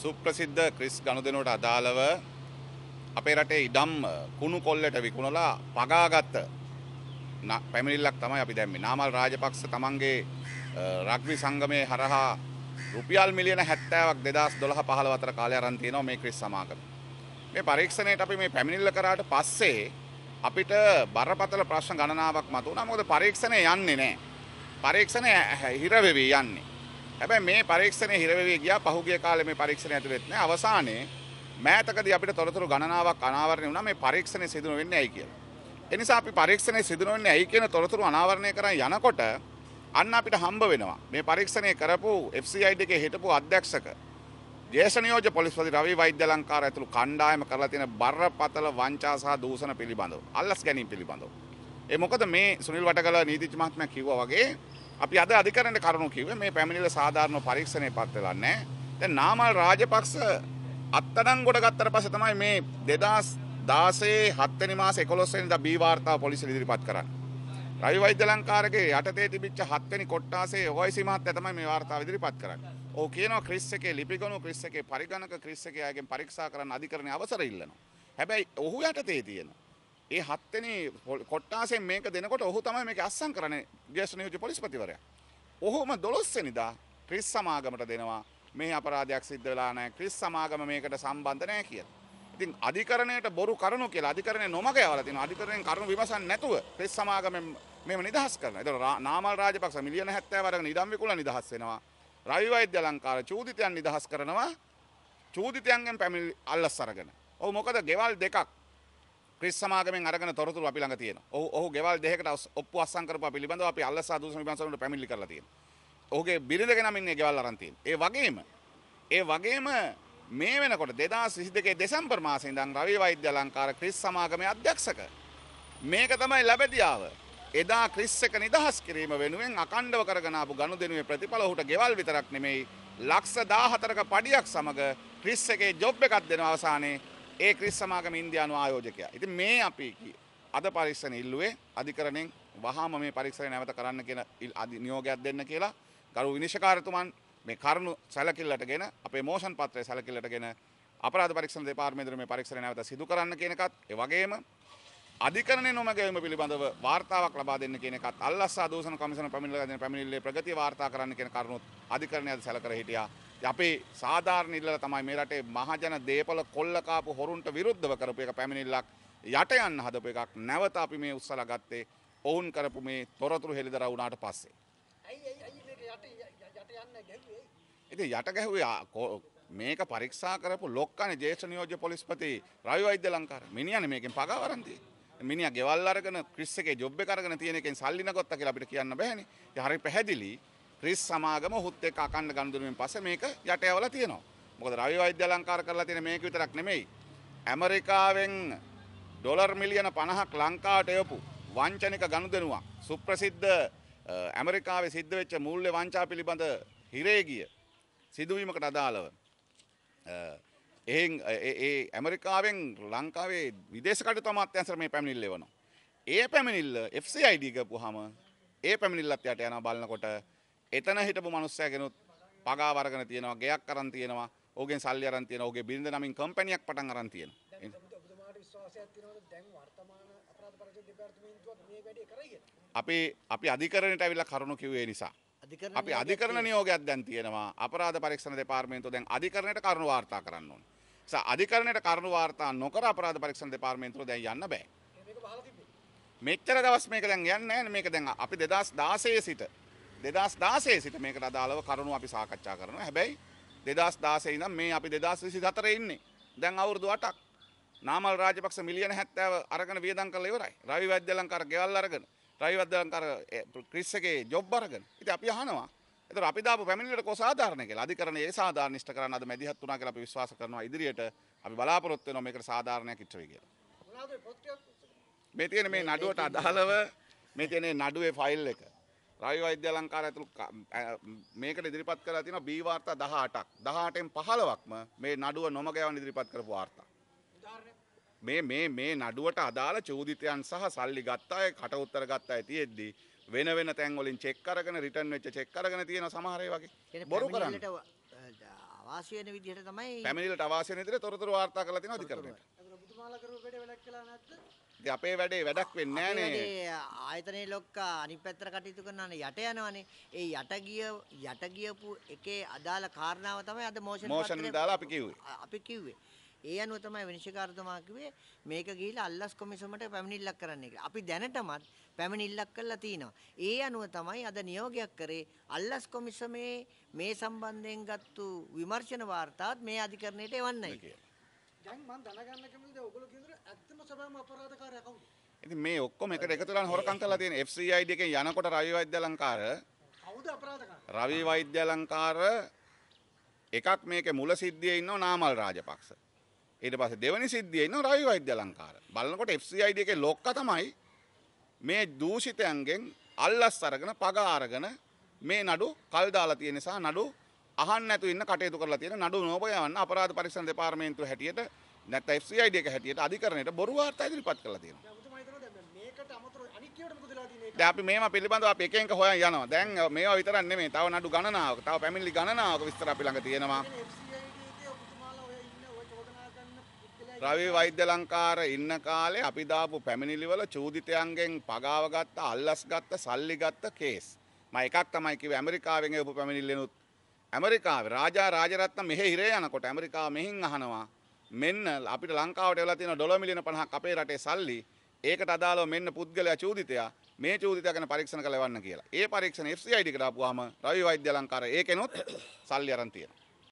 සුප්‍රසිද්ධ Chris ගණුදෙනුවට අදාළව අපේ රටේ ඉඩම් කුණු කොල්ලට විකුණලා පගාගත්ත පැමිණිල්ලක් තමයි අපි දැම්මේ. නාමල් රාජපක්ෂ තමන්ගේ රග්බි සංගමයේ හරහා රුපියල් මිලියන 70ක් 2012 15 අතර කාලය අරන් තියෙනවා මේ ක්‍රිස් සමාගම. මේ පරීක්ෂණයට අපි මේ පැමිණිල්ල කරාට පස්සේ අපිට බරපතල ප්‍රශ්න ගණනාවක් මතුවුණා. මොකද පරීක්ෂණය යන්නේ නැහැ. පරීක්ෂණය හිර වෙවි යන්නේ. හැබැයි මේ පරීක්ෂණය හිර වෙවි ගියා පහුගිය කාලේ මේ පරීක්ෂණය ඇතුළත් නෑ අවසානයේ මෑතකදී අපිට තොරතුරු ගණනාවක් අනාවරණය වුණා මේ පරීක්ෂණය සිදු වෙන්නේ ඇයි කියලා. ඒ නිසා අපි පරීක්ෂණය සිදු වෙන්නේ ඇයි කියන තොරතුරු අනාවරණය කරන් යනකොට අන්න අපිට හම්බ වෙනවා මේ පරීක්ෂණය කරපු FCID එකේ හිටපු අධ්‍යක්ෂක ජේෂ නියෝජ්‍ය පොලිස්පති රවි වෛද්‍ය ලංකාර ඇතුළු කණ්ඩායම කරලා තියෙන බරපතල වංචා සහ දූෂණ පිළිබඳව අල්ලස් ගැනීම පිළිබඳව. ඒ මොකද මේ සුනිල් වටකල නීතිච්ච මහත්මයා කිව්වා වගේ අපි අද අධිකරණයට කරුණු කිව්වේ මේ පැමිණිල්ල සාධාරණ පරීක්ෂණය පත් වෙලා නැහැ. දැන් නාමල් රාජපක්ෂ අත්අඩංගුවට ගත්තට පස්සේ තමයි මේ 2016 7 වෙනි මාසේ 11 වෙනිදා බී වාර්තාව පොලිසිය ඉදිරිපත් කරන්නේ. රවි වෛද්‍ය ලංකාරගේ යටතේ තිබිච්ච 7 වෙනි කොට්ටාසේ ඔයසි මහත්තයා තමයි මේ වාර්තාව ඉදිරිපත් කරන්නේ. ඔව් කියනවා ක්‍රිස් එකේ ලිපිගනු ක්‍රිස් එකේ පරිගණක ක්‍රිස් එකේ අයගෙන් පරීක්ෂා කරන්න අධිකරණයේ අවසර ඉල්ලනවා. හැබැයි ඔහු යටතේ තියෙනවා ඒ හත්වෙනි කොට්ටාසෙන් මේක දෙනකොට ඔහු තමයි මේක අස්සම් කරන්නේ ගෑස් නියෝජ්‍ය පොලිස්පතිවරයා. ඔහුම 12 වෙනිදා ක්‍රිස් සමාගමට දෙනවා මේ අපරාධයක් සිද්ධ වෙලා නැහැ ක්‍රිස් සමාගම මේකට සම්බන්ධ නැහැ කියලා. ඉතින් අධිකරණයට බොරු කරනු කියලා අධිකරණය නොමග යවලා තිනවා. අධිකරණයෙන් කරුණු විමසන්නේ නැතුව ක්‍රිස් සමාගමෙන් මේව නිදහස් කරනවා. ඒතකොට නාමල් රාජපක්ෂ මිලියන 70 වරගෙන ඉඩම් විකුණලා නිදහස් වෙනවා. රවි වෛද්‍ය අලංකාර චූදිතයන් නිදහස් කරනවා. චූදිතයන්ගෙන් පැමිණිලි අල්ලස් අරගෙන. ඔව් මොකද ගෙවල් දෙකක් ක්‍රිස් සමාගමෙන් අරගෙන තොරතුරු අපි ළඟ තියෙනවා. ඔහු ඔහු ගෙවල් දෙකකට ඔප්පු අස්සම් කරපුවා පිළිබඳව අපි අල්ලසා දූෂණ විමර්ශන වලට පැමිණිලි කරලා තියෙනවා. ඔහුගේ බිරිඳගෙන නම් ඉන්නේ ගෙවල් අරන් තියෙන්නේ. ඒ වගේම ඒ වගේම මේ වෙනකොට 2022 දෙසැම්බර් මාසේ ඉඳන් රවි වෛද්‍ය අලංකාර ක්‍රිස් සමාගමේ අධ්‍යක්ෂක මේක තමයි ලැබෙදියාව. එදා ක්‍රිස් එක නිදහස් කිරීම වෙනුවෙන් අකණ්ඩව කරගෙන ආපු ගනුදෙනුවේ ප්‍රතිඵල ඔහුට ගෙවල් විතරක් නෙමෙයි ලක්ෂ 14ක පඩියක් සමග ක්‍රිස් එකේ ජොබ් එකක් දෙනවා අවසානයේ ඒ ක්‍රිස් සමාගම ඉන්දියානු ආයෝජකයා. ඉතින් මේ අපි අද පරික්ෂණ ඉල්ලුවේ අධිකරණයෙන් වහාම මේ පරික්ෂණය නැවත කරන්න කියන නියෝගයක් දෙන්න කියලා ගරු විනිශ්චකාරතුමන් මේ කරුණු සැලකිල්ලටගෙන අපේ මෝෂන් පත්‍රය සැලකිල්ලටගෙන අපරාධ පරීක්ෂණ දෙපාර්තමේන්තුවේ මේ පරීක්ෂණ නැවත සිදු කරන්න කියන එකත් ඒ වගේම අධිකරණය නොමැගැවීම පිළිබඳව වාර්තාවක් ලබා දෙන්න කියන එකත් අල්ලස්සා දූෂණ කමිෂන පැමිණිලා දෙන පැමිණිල්ලේ ප්‍රගතිය වාර්තා කරන්න කියන කරුණුත් අධිකරණය අද සැලකර හිටියා අපේ සාධාරණ ඉල්ලලා තමයි මේ රටේ මහජන දේපල කොල්ල කාපු හොරුන්ට විරුද්ධව කරපු එක පැමිණිල්ලක් යට යන්න හදපු එකක් නැවත අපි මේ උත්සලා ගත්තේ ඔවුන් කරපු මේ තොරතුරු හෙළිදරව් වුණාට පස්සේ. ඉතින් යට ගැහුවේ මේක පරීක්ෂා කරපු ලොක්කනේ ජේෂ්ඨ නියෝජ්‍ය පොලිස්පති රවි වෛද්‍ය ලංකාර මිනිහනේ මේකෙන් පගවරන්දී. මිනිහ ගෙවල් අරගෙන ක්‍රිස් එකේ ජොබ් එක අරගෙන තියෙන එකෙන් සල්ලි නැගත්තා කියලා අපිට කියන්න බෑනේ. හරි පැහැදිලි රිස් සමාගම හුත් එක්ක අකණ්ඩ ගනුදෙනුවෙන් පස්සේ මේක යට යවලා තියෙනවා. මොකද රවි වෛද්‍ය අලංකාර කරලා තියෙන මේක විතරක් නෙමෙයි. ඇමරිකාවෙන් ඩොලර් මිලියන 50ක් ලංකාවට යවපු වංචනික ගනුදෙනුවක් සුප්‍රසිද්ධ ඇමරිකාවේ සිද්ධ වෙච්ච මූල්‍ය වංචා පිළිබඳ හිරේගිය සිදුවීමකට අදාළව එහෙන් ඒ ඇමරිකාවෙන් ලංකාවේ විදේශ කටයුතු අමාත්‍යාංශර මේ පැමිණිල්ල එවනවා. ඒ පැමිණිල්ල FCID ගපුවාම ඒ පැමිණිල්ලත් යට යනවා බලනකොට එතන හිටපු මනුස්සය කෙනුත් පගා වරගෙන තියෙනවා ගෙයක් අරන් තියෙනවා ඕගෙන් සල්ලි අරන් තියෙනවා ඕගේ බිරිඳ නමින් කම්පැනික් පටන් අරන් තියෙනවා අපි අපි අධිකරණයට ඇවිල්ලා කරුණු කිව්වේ නිසා අපි අධිකරණ නියෝගයක් දැන් තියෙනවා අපරාධ පරීක්ෂණ දෙපාර්තමේන්තුව දැන් අධිකරණයට කරුණු වාර්තා කරන්න ඕනේ. ඒ අධිකරණයට කරුණු වාර්තා නොකර අපරාධ පරීක්ෂණ දෙපාර්තමේන්තුව දැන් යන්න බෑ. මෙච්චර දවස් මේක දැන් යන්නේ නැහැ මේක දැන් අපි 2016 සිට දෙදස් දාසේ සිට මේකට අදාළව කරුණු අපි සාකච්ඡා කරනවා හැබැයි දෙදස් දාසේ නම් මේ අපි දෙදස් විසි හතර ඉන්නේ දැන් අවුරුදු අටක් නාමල් රාජපක්ෂ මිලියන හැත්තෑව අරගෙන වියදම් කරලා ඉවරයි. රවි වැද්දලංකර ගෙවල් අරගෙන, රවි වැද්දලංකර ක්‍රිස් එකේ ජොබ් අරගෙන. ඉතින් අපි අහනවා. ඒතර අපි දාපු පැමිණිල්ලට කොහොම සාධාරණ කියලා. අධිකරණය ඒ සාධාරණිෂ්ඨ කරන්න අද මැදිහත් වුණා කියලා අපි විශ්වාස කරනවා. ඉදිරියට අපි බලාපොරොත්තු වෙනවා මේකට සාධාරණයක් ඉච්ච වෙයි කියලා. මේ තියෙන මේ නඩුවට අදාළව මේ තියෙන නඩුවේ ෆයිල් එක රවි වෛද්‍ය ලංකාර ඇතුළු මේකට ඉදිරිපත් කරලා තියෙනවා බී වාර්තා 18ක් 18න් 15ක්ම මේ නඩුව නොමග යවන්න ඉදිරිපත් කරපු වාර්තා මේ මේ මේ නඩුවට අදාළ චෝදිතයන් සහ සල්ලි ගත්ත අය කට උත්තර ගත්ත අය තියෙද්දි වෙන වෙන තැන් වලින් චෙක් අරගෙන රිටර්න් වෙච්ච චෙක් අරගෙන තියෙන සමහර ඒ වගේ බොරු කරන්නේ අවාසි වෙන විදිහට තමයි පැමිණිලට අවාසි වෙන විදිහට තොරතුරු වාර්තා කරලා තියෙනවා අධිකරණයට වැඩක් කළා නැද්ද? ඉතින් අපේ වැඩේ වැඩක් වෙන්නේ නැහනේ. ආයතනයේ ලොක්කා අනිත් පැත්තට කටයුතු කරනානේ යට යනවනේ. ඒ යට ගිය යට ගියපු එකේ අදාළ කාරණාව තමයි අද මෝෂන් මෝෂන් දාලා අපි කිව්වේ. අපි කිව්වේ. ඒ අනුව තමයි විනිශ්චයකාරතුමා කිව්වේ මේක ගිහිලා අල්ලස් කොමිසමට පැමිණිල්ලක් කරන්න කියලා. අපි දැනටමත් පැමිණිල්ලක් කරලා තිනවා. ඒ අනුව තමයි අද නියෝගයක් කරේ අල්ලස් කොමිසමේ මේ සම්බන්ධයෙන් ගත්තු විමර්ශන වාර්තාත් මේ අධිකරණයට එවන්නයි කියලා. දැන් මම දැනගන්න කැමතිද ඔයගොල්ලෝ කියන ඇත්තම සබෑම අපරාධකාරයා කවුද? ඉතින් මේ ඔක්කොම එකට එකතු වෙලා හොරකම් කරලා තියෙන FCID එකෙන් යනකොට රවි වෛද්‍ය අලංකාර කවුද අපරාධකාරයා? රවි වෛද්‍ය අලංකාර එකක් මේකේ මුල සිද්ධියේ ඉන්නවා නාමල් රාජපක්ෂ. ඊට පස්සේ දෙවනි සිද්ධියේ ඉන්නවා රවි වෛද්‍ය අලංකාර. බලනකොට FCID එකේ ලොක්ක තමයි මේ දූෂිතයන්ගෙන් අල්ලස් අරගෙන පගා අරගෙන මේ නඩු කල් දාලා තියෙන නිසා නඩු අහන්න නැතුව ඉන්න කටයුතු කරලා තියෙන නඩු නෝබයවන්න අපරාධ පරීක්ෂණ දෙපාර්තමේන්තුව හැටියට නැත්නම් FCID එක හැටියට අධිකරණයට බොරු වාර්තා ඉදිරිපත් කරලා තියෙනවා. දැන් අපි මේවා පිළිබඳව අපි එක එක හොයන් යනවා. දැන් මේවා විතරක් නෙමෙයි. තව නඩු ගණනාවක, තව පැමිණිලි ගණනාවක විස්තර අපි ළඟ තියෙනවා. රවි වෛද්‍ය ලංකාර ඉන්න කාලේ අපි දාපු පැමිණිලි වල චූදිතයන්ගෙන් පගාව ගත්ත, අල්ලස් ගත්ත, සල්ලි ගත්ත කේස්. මම එකක් තමයි කිව්වේ ඇමරිකාවෙන් එවපු පැමිණිල්ලෙනුත් ඇමරිකාව රාජා රාජරත්න මෙහෙ හිරේ යනකොට ඇමරිකාව මෙහින් අහනවා මෙන්න අපිට ලංකාවට වෙලා තියෙන ඩොලර් මිලියන 50ක් අපේ රටේ සල්ලි ඒකට අදාළව මෙන්න පුද්ගලයා චූදිතයා මේ චූදිතයා ගැන පරීක්ෂණ කළවන්න කියලා. ඒ පරීක්ෂණ FCID එකට ආපුවාම රවි වෛද්‍ය අලංකාර ඒකෙනොත් සල්ලි අරන් තියෙනවා.